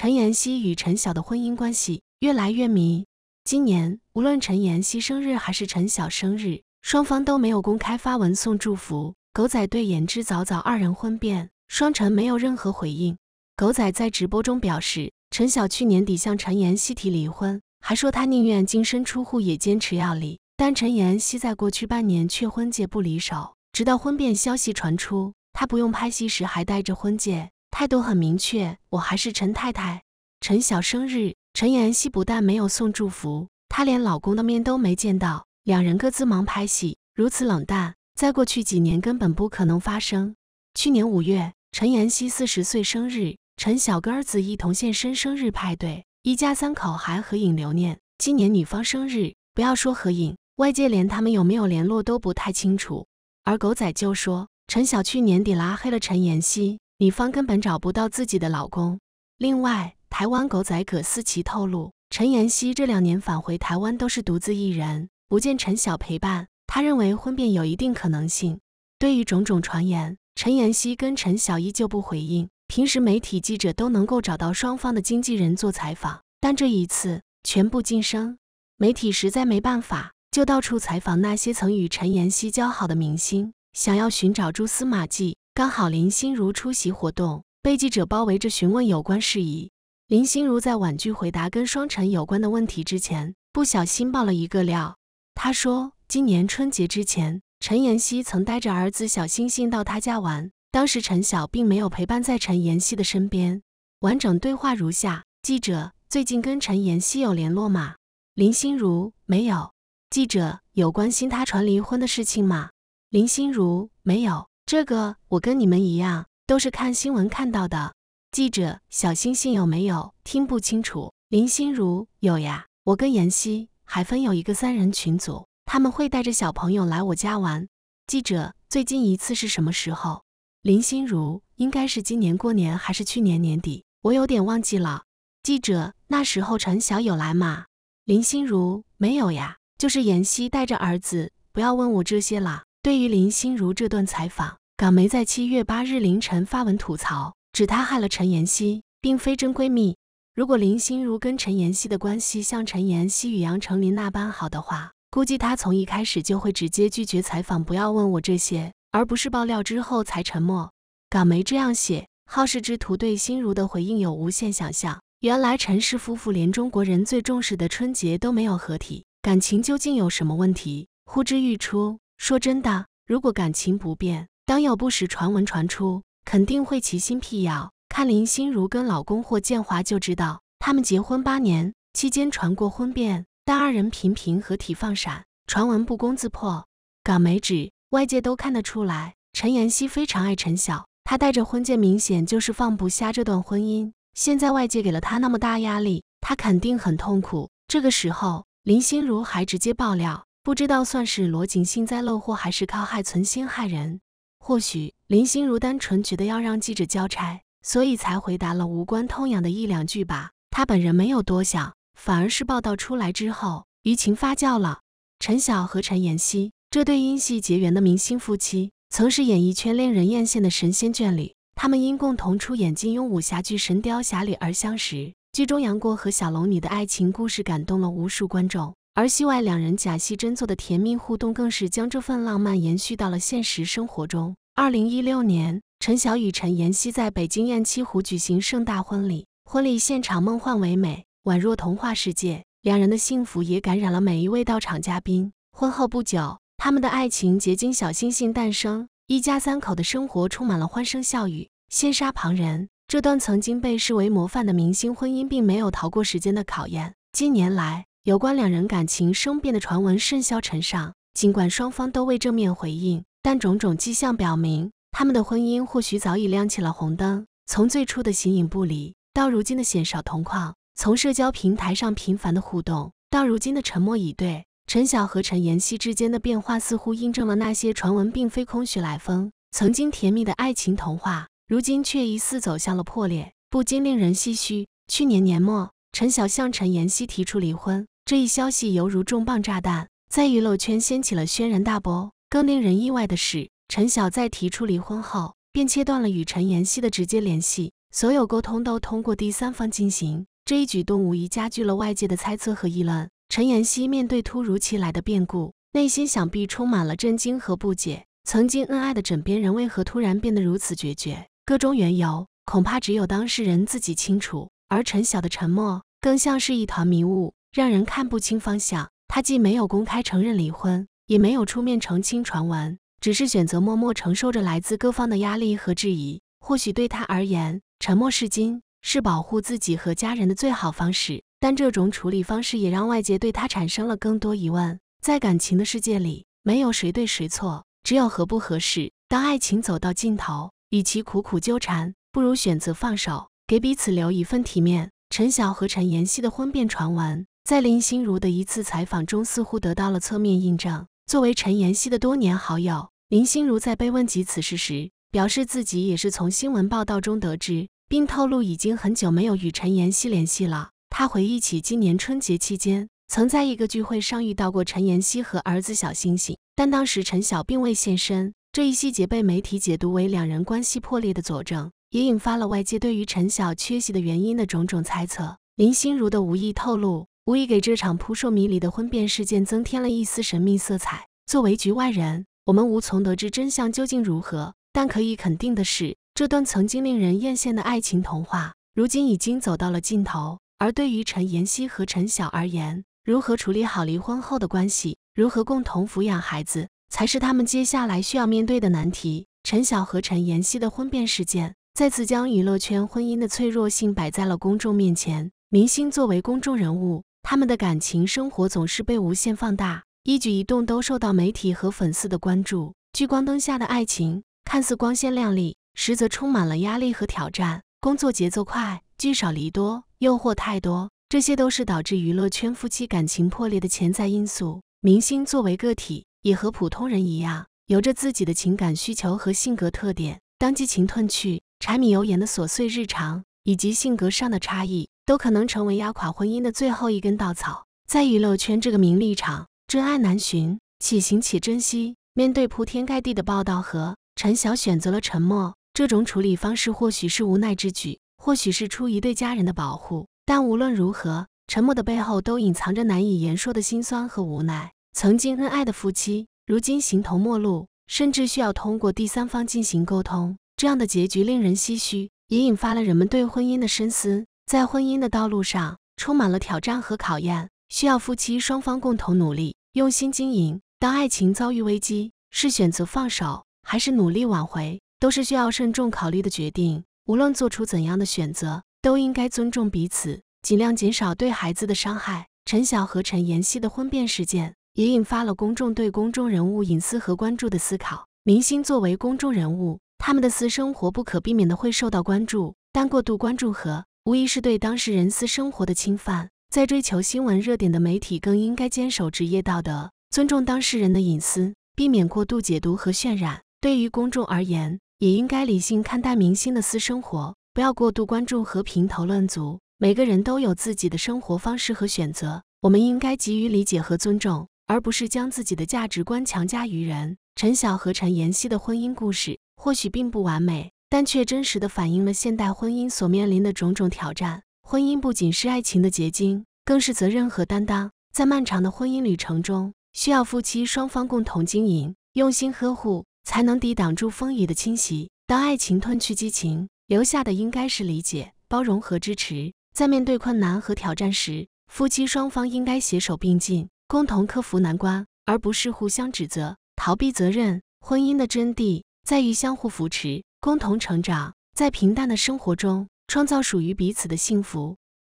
陈妍希与陈晓的婚姻关系越来越迷。今年无论陈妍希生日还是陈晓生日，双方都没有公开发文送祝福。狗仔对言之早早二人婚变，双陈没有任何回应。狗仔在直播中表示，陈晓去年底向陈妍希提离婚，还说他宁愿净身出户也坚持要离。但陈妍希在过去半年却婚戒不离手，直到婚变消息传出，他不用拍戏时还戴着婚戒。态度很明确，我还是陈太太。陈晓生日，陈妍希不但没有送祝福，她连老公的面都没见到，两人各自忙拍戏，如此冷淡，在过去几年根本不可能发生。去年五月，陈妍希四十岁生日，陈晓跟儿子一同现身生日派对，一家三口还合影留念。今年女方生日，不要说合影，外界连他们有没有联络都不太清楚。而狗仔就说，陈晓去年底拉黑了陈妍希。女方根本找不到自己的老公。另外，台湾狗仔葛思琪透露，陈妍希这两年返回台湾都是独自一人，不见陈晓陪伴。他认为婚变有一定可能性。对于种种传言，陈妍希跟陈晓依旧不回应。平时媒体记者都能够找到双方的经纪人做采访，但这一次全部晋升，媒体实在没办法，就到处采访那些曾与陈妍希交好的明星，想要寻找蛛丝马迹。刚好林心如出席活动，被记者包围着询问有关事宜。林心如在婉拒回答跟双陈有关的问题之前，不小心爆了一个料。他说，今年春节之前，陈妍希曾带着儿子小星星到他家玩，当时陈晓并没有陪伴在陈妍希的身边。完整对话如下：记者：最近跟陈妍希有联络吗？林心如：没有。记者：有关心他传离婚的事情吗？林心如：没有。这个我跟你们一样，都是看新闻看到的。记者，小星星有没有？听不清楚。林心如有呀，我跟妍希、海芬有一个三人群组，他们会带着小朋友来我家玩。记者，最近一次是什么时候？林心如应该是今年过年还是去年年底，我有点忘记了。记者，那时候陈小友来吗？林心如没有呀，就是妍希带着儿子。不要问我这些啦。对于林心如这段采访。港媒在七月八日凌晨发文吐槽，指她害了陈妍希，并非真闺蜜。如果林心如跟陈妍希的关系像陈妍希与杨丞琳那般好的话，估计她从一开始就会直接拒绝采访，不要问我这些，而不是爆料之后才沉默。港媒这样写，好事之徒对心如的回应有无限想象。原来陈氏夫妇连中国人最重视的春节都没有合体，感情究竟有什么问题，呼之欲出。说真的，如果感情不变，当有不实传闻传出，肯定会齐心辟谣。看林心如跟老公霍建华就知道，他们结婚八年期间传过婚变，但二人频频合体放闪，传闻不攻自破。港媒指外界都看得出来，陈妍希非常爱陈晓，她带着婚戒明显就是放不下这段婚姻。现在外界给了她那么大压力，她肯定很痛苦。这个时候，林心如还直接爆料，不知道算是罗锦幸灾乐祸，还是靠害存心害人。或许林心如单纯觉得要让记者交差，所以才回答了无关痛痒的一两句吧。她本人没有多想，反而是报道出来之后，舆情发酵了。陈晓和陈妍希这对因戏结缘的明星夫妻，曾是演艺圈令人艳羡的神仙眷侣。他们因共同出演金庸武侠剧《神雕侠侣》而相识，剧中杨过和小龙女的爱情故事感动了无数观众。而戏外两人假戏真做的甜蜜互动，更是将这份浪漫延续到了现实生活中。二零一六年，陈晓与陈妍希在北京雁栖湖举行盛大婚礼，婚礼现场梦幻唯美，宛若童话世界。两人的幸福也感染了每一位到场嘉宾。婚后不久，他们的爱情结晶小星星诞生，一家三口的生活充满了欢声笑语。羡煞旁人，这段曾经被视为模范的明星婚姻，并没有逃过时间的考验。近年来，有关两人感情生变的传闻甚嚣尘上，尽管双方都未正面回应，但种种迹象表明，他们的婚姻或许早已亮起了红灯。从最初的形影不离，到如今的鲜少同框；从社交平台上频繁的互动，到如今的沉默以对，陈晓和陈妍希之间的变化似乎印证了那些传闻并非空穴来风。曾经甜蜜的爱情童话，如今却疑似走向了破裂，不禁令人唏嘘。去年年末。陈晓向陈妍希提出离婚，这一消息犹如重磅炸弹，在娱乐圈掀起了轩然大波。更令人意外的是，陈晓在提出离婚后，便切断了与陈妍希的直接联系，所有沟通都通过第三方进行。这一举动无疑加剧了外界的猜测和议论。陈妍希面对突如其来的变故，内心想必充满了震惊和不解。曾经恩爱的枕边人，为何突然变得如此决绝？个中缘由，恐怕只有当事人自己清楚。而陈晓的沉默更像是一团迷雾，让人看不清方向。他既没有公开承认离婚，也没有出面澄清传闻，只是选择默默承受着来自各方的压力和质疑。或许对他而言，沉默是金，是保护自己和家人的最好方式。但这种处理方式也让外界对他产生了更多疑问。在感情的世界里，没有谁对谁错，只有合不合适。当爱情走到尽头，与其苦苦纠缠，不如选择放手。给彼此留一份体面。陈晓和陈妍希的婚变传闻，在林心如的一次采访中似乎得到了侧面印证。作为陈妍希的多年好友，林心如在被问及此事时，表示自己也是从新闻报道中得知，并透露已经很久没有与陈妍希联系了。她回忆起今年春节期间曾在一个聚会上遇到过陈妍希和儿子小星星，但当时陈晓并未现身。这一细节被媒体解读为两人关系破裂的佐证。也引发了外界对于陈晓缺席的原因的种种猜测。林心如的无意透露，无意给这场扑朔迷离的婚变事件增添了一丝神秘色彩。作为局外人，我们无从得知真相究竟如何，但可以肯定的是，这段曾经令人艳羡的爱情童话，如今已经走到了尽头。而对于陈妍希和陈晓而言，如何处理好离婚后的关系，如何共同抚养孩子，才是他们接下来需要面对的难题。陈晓和陈妍希的婚变事件。再次将娱乐圈婚姻的脆弱性摆在了公众面前。明星作为公众人物，他们的感情生活总是被无限放大，一举一动都受到媒体和粉丝的关注。聚光灯下的爱情看似光鲜亮丽，实则充满了压力和挑战。工作节奏快，聚少离多，诱惑太多，这些都是导致娱乐圈夫妻感情破裂的潜在因素。明星作为个体，也和普通人一样，有着自己的情感需求和性格特点。当激情褪去，柴米油盐的琐碎日常，以及性格上的差异，都可能成为压垮婚姻的最后一根稻草。在娱乐圈这个名利场，真爱难寻，且行且珍惜。面对铺天盖地的报道和陈晓选择了沉默，这种处理方式或许是无奈之举，或许是出于对家人的保护。但无论如何，沉默的背后都隐藏着难以言说的心酸和无奈。曾经恩爱的夫妻，如今形同陌路，甚至需要通过第三方进行沟通。这样的结局令人唏嘘，也引发了人们对婚姻的深思。在婚姻的道路上，充满了挑战和考验，需要夫妻双方共同努力，用心经营。当爱情遭遇危机，是选择放手，还是努力挽回，都是需要慎重考虑的决定。无论做出怎样的选择，都应该尊重彼此，尽量减少对孩子的伤害。陈晓和陈妍希的婚变事件，也引发了公众对公众人物隐私和关注的思考。明星作为公众人物，他们的私生活不可避免的会受到关注，但过度关注和无疑是对当事人私生活的侵犯。在追求新闻热点的媒体，更应该坚守职业道德，尊重当事人的隐私，避免过度解读和渲染。对于公众而言，也应该理性看待明星的私生活，不要过度关注和评头论足。每个人都有自己的生活方式和选择，我们应该给予理解和尊重，而不是将自己的价值观强加于人。陈晓和陈妍希的婚姻故事。或许并不完美，但却真实的反映了现代婚姻所面临的种种挑战。婚姻不仅是爱情的结晶，更是责任和担当。在漫长的婚姻旅程中，需要夫妻双方共同经营，用心呵护，才能抵挡住风雨的侵袭。当爱情褪去激情，留下的应该是理解、包容和支持。在面对困难和挑战时，夫妻双方应该携手并进，共同克服难关，而不是互相指责、逃避责任。婚姻的真谛。在于相互扶持，共同成长，在平淡的生活中创造属于彼此的幸福。